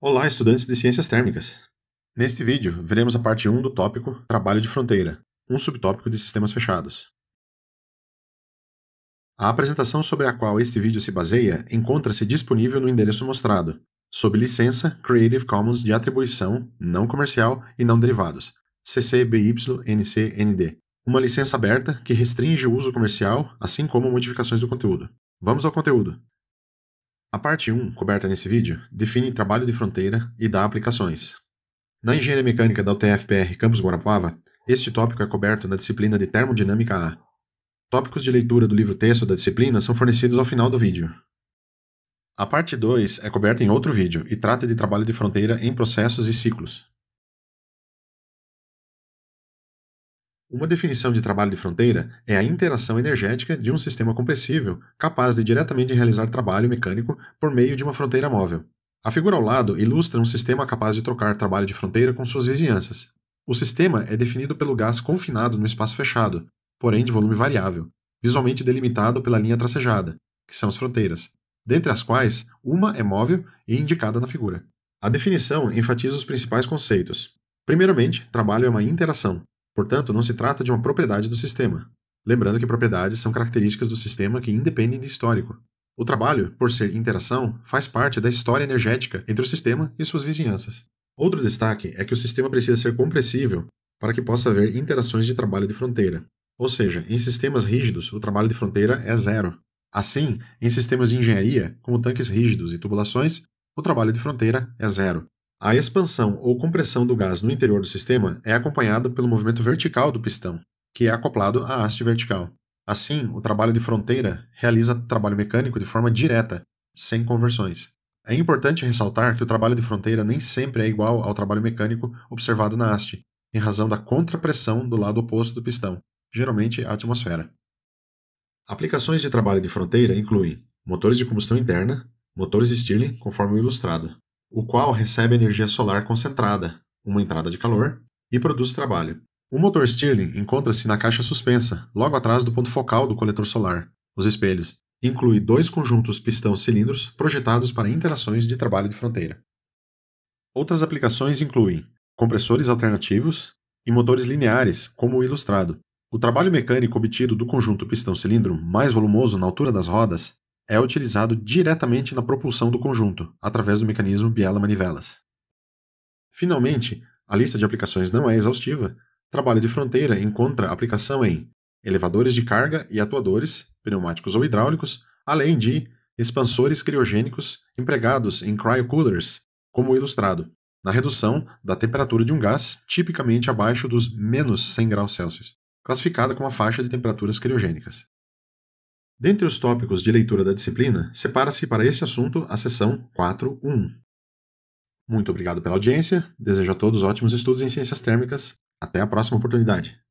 Olá, estudantes de Ciências Térmicas! Neste vídeo, veremos a parte 1 do tópico Trabalho de Fronteira, um subtópico de sistemas fechados. A apresentação sobre a qual este vídeo se baseia encontra-se disponível no endereço mostrado, sob licença Creative Commons de atribuição não comercial e não derivados, CC BY NC ND, uma licença aberta que restringe o uso comercial, assim como modificações do conteúdo. Vamos ao conteúdo. A parte 1, coberta nesse vídeo, define trabalho de fronteira e dá aplicações. Na engenharia mecânica da UTFPR Campus Guarapuava, este tópico é coberto na disciplina de Termodinâmica A. Tópicos de leitura do livro-texto da disciplina são fornecidos ao final do vídeo. A parte 2 é coberta em outro vídeo e trata de trabalho de fronteira em processos e ciclos. Uma definição de trabalho de fronteira é a interação energética de um sistema compressível capaz de diretamente realizar trabalho mecânico por meio de uma fronteira móvel. A figura ao lado ilustra um sistema capaz de trocar trabalho de fronteira com suas vizinhanças. O sistema é definido pelo gás confinado no espaço fechado, porém de volume variável, visualmente delimitado pela linha tracejada, que são as fronteiras, dentre as quais uma é móvel e indicada na figura. A definição enfatiza os principais conceitos. Primeiramente, trabalho é uma interação, Portanto, não se trata de uma propriedade do sistema. Lembrando que propriedades são características do sistema que independem de histórico. O trabalho, por ser interação, faz parte da história energética entre o sistema e suas vizinhanças. Outro destaque é que o sistema precisa ser compressível para que possa haver interações de trabalho de fronteira. Ou seja, em sistemas rígidos, o trabalho de fronteira é zero. Assim, em sistemas de engenharia, como tanques rígidos e tubulações, o trabalho de fronteira é zero. A expansão ou compressão do gás no interior do sistema é acompanhada pelo movimento vertical do pistão, que é acoplado à haste vertical. Assim, o trabalho de fronteira realiza trabalho mecânico de forma direta, sem conversões. É importante ressaltar que o trabalho de fronteira nem sempre é igual ao trabalho mecânico observado na haste, em razão da contrapressão do lado oposto do pistão, geralmente a atmosfera. Aplicações de trabalho de fronteira incluem motores de combustão interna, motores Stirling, conforme o ilustrado, o qual recebe energia solar concentrada, uma entrada de calor, e produz trabalho. O motor Stirling encontra-se na caixa suspensa, logo atrás do ponto focal do coletor solar, os espelhos. Inclui dois conjuntos pistão-cilindros projetados para interações de trabalho de fronteira. Outras aplicações incluem compressores alternativos e motores lineares, como o ilustrado. O trabalho mecânico obtido do conjunto pistão-cilindro mais volumoso na altura das rodas é utilizado diretamente na propulsão do conjunto, através do mecanismo biela-manivelas. Finalmente, a lista de aplicações não é exaustiva. Trabalho de fronteira encontra aplicação em elevadores de carga e atuadores, pneumáticos ou hidráulicos, além de expansores criogênicos empregados em cryocoolers, como ilustrado, na redução da temperatura de um gás tipicamente abaixo dos menos 100 graus Celsius, classificada como a faixa de temperaturas criogênicas. Dentre os tópicos de leitura da disciplina, separa-se para esse assunto a seção 4.1. Muito obrigado pela audiência, desejo a todos ótimos estudos em ciências térmicas. Até a próxima oportunidade.